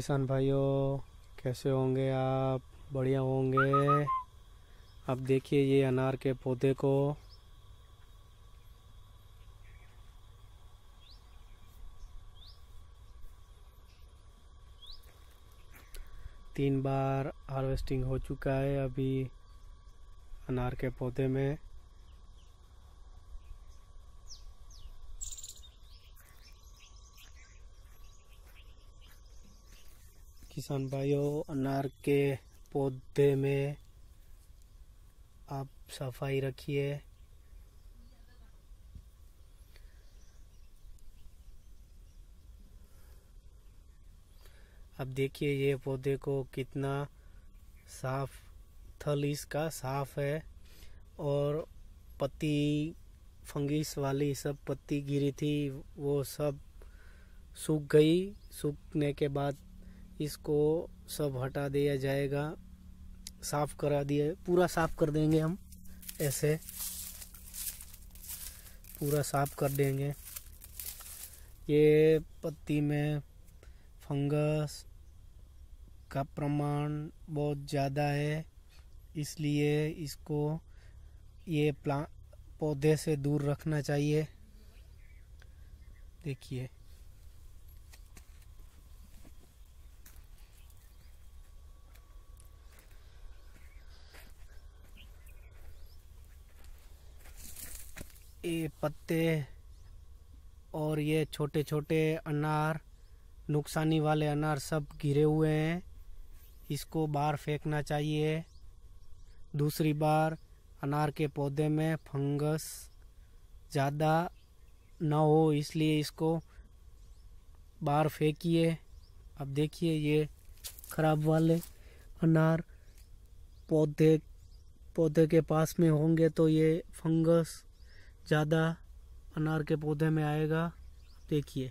किसान भाइयों कैसे होंगे आप बढ़िया होंगे आप देखिए ये अनार के पौधे को तीन बार हार्वेस्टिंग हो चुका है अभी अनार के पौधे में किसान भाइयों अनार के पौधे में आप सफाई रखिए अब देखिए ये पौधे को कितना साफ थल इसका साफ है और पत्ती फंगिस वाली सब पत्ती गिरी थी वो सब सूख गई सूखने के बाद इसको सब हटा दिया जाएगा साफ करा दिया पूरा साफ कर देंगे हम ऐसे पूरा साफ कर देंगे ये पत्ती में फंगस का प्रमाण बहुत ज़्यादा है इसलिए इसको ये प्लांट पौधे से दूर रखना चाहिए देखिए ये पत्ते और ये छोटे छोटे अनार नुकसानी वाले अनार सब गिरे हुए हैं इसको बाहर फेंकना चाहिए दूसरी बार अनार के पौधे में फंगस ज़्यादा ना हो इसलिए इसको बाहर फेंकिए अब देखिए ये खराब वाले अनार पौधे पौधे के पास में होंगे तो ये फंगस ज़्यादा अनार के पौधे में आएगा देखिए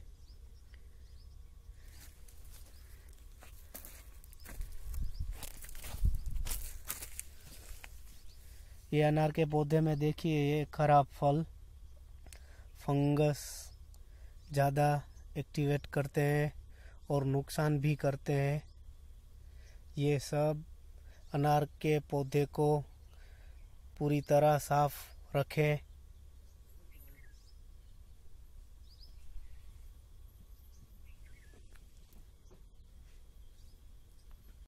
ये अनार के पौधे में देखिए ये खराब फल फंगस ज़्यादा एक्टिवेट करते हैं और नुकसान भी करते हैं ये सब अनार के पौधे को पूरी तरह साफ रखें